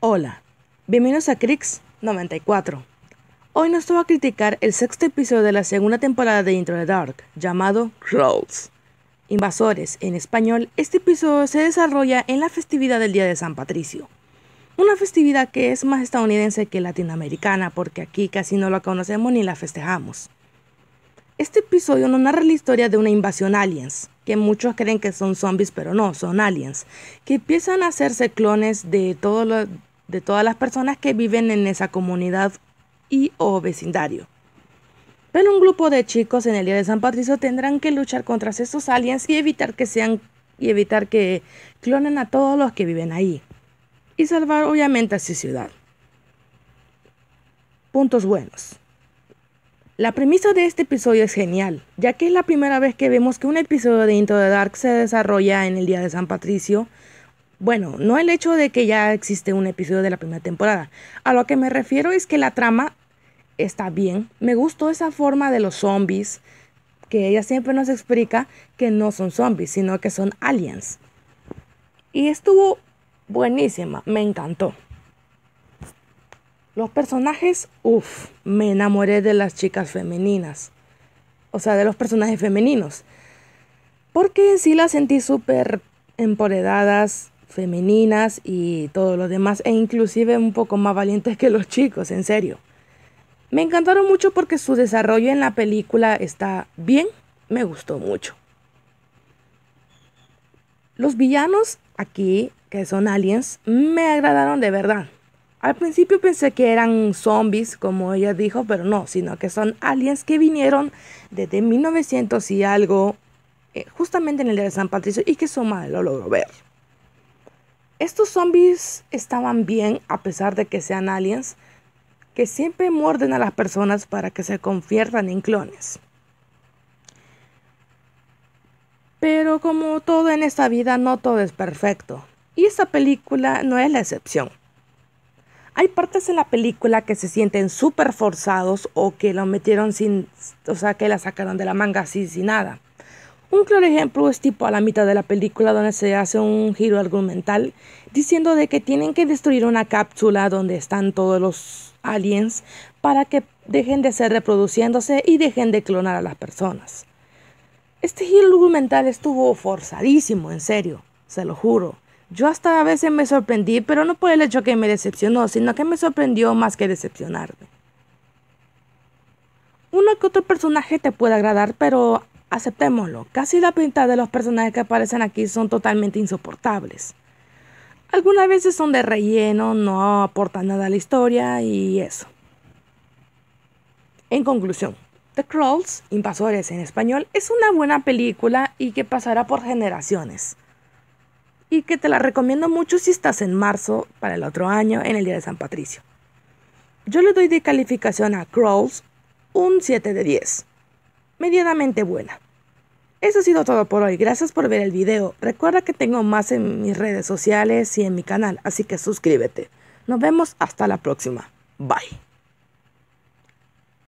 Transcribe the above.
Hola, bienvenidos a Crix 94. Hoy nos toca criticar el sexto episodio de la segunda temporada de Intro the Dark, llamado Crowds. Invasores, en español, este episodio se desarrolla en la festividad del Día de San Patricio. Una festividad que es más estadounidense que latinoamericana, porque aquí casi no la conocemos ni la festejamos. Este episodio nos narra la historia de una invasión aliens, que muchos creen que son zombies, pero no, son aliens, que empiezan a hacerse clones de todo lo, de todas las personas que viven en esa comunidad y o vecindario. Pero un grupo de chicos en el día de San Patricio tendrán que luchar contra estos aliens y evitar que sean y evitar que clonen a todos los que viven ahí y salvar obviamente a su ciudad. Puntos buenos. La premisa de este episodio es genial, ya que es la primera vez que vemos que un episodio de Into the Dark se desarrolla en el Día de San Patricio bueno, no el hecho de que ya existe un episodio de la primera temporada. A lo que me refiero es que la trama está bien. Me gustó esa forma de los zombies, que ella siempre nos explica que no son zombies, sino que son aliens. Y estuvo buenísima, me encantó. Los personajes, uff, me enamoré de las chicas femeninas. O sea, de los personajes femeninos. Porque en sí las sentí súper empoderadas femeninas y todo lo demás, e inclusive un poco más valientes que los chicos, en serio. Me encantaron mucho porque su desarrollo en la película está bien, me gustó mucho. Los villanos aquí, que son aliens, me agradaron de verdad. Al principio pensé que eran zombies, como ella dijo, pero no, sino que son aliens que vinieron desde 1900 y algo, eh, justamente en el de San Patricio, y que son malos lo logro ver. Estos zombies estaban bien a pesar de que sean aliens, que siempre muerden a las personas para que se conviertan en clones. Pero como todo en esta vida, no todo es perfecto. Y esta película no es la excepción. Hay partes en la película que se sienten súper forzados o que lo metieron sin, o sea, que la sacaron de la manga así sin nada. Un claro ejemplo es tipo a la mitad de la película donde se hace un giro argumental diciendo de que tienen que destruir una cápsula donde están todos los aliens para que dejen de ser reproduciéndose y dejen de clonar a las personas. Este giro argumental estuvo forzadísimo, en serio, se lo juro. Yo hasta a veces me sorprendí, pero no por el hecho que me decepcionó, sino que me sorprendió más que decepcionarme uno que otro personaje te puede agradar, pero Aceptémoslo, casi la pinta de los personajes que aparecen aquí son totalmente insoportables. Algunas veces son de relleno, no aportan nada a la historia y eso. En conclusión, The Crawls, Invasores en español, es una buena película y que pasará por generaciones. Y que te la recomiendo mucho si estás en marzo para el otro año en el Día de San Patricio. Yo le doy de calificación a Crawls un 7 de 10 medianamente buena. Eso ha sido todo por hoy, gracias por ver el video. Recuerda que tengo más en mis redes sociales y en mi canal, así que suscríbete. Nos vemos hasta la próxima. Bye.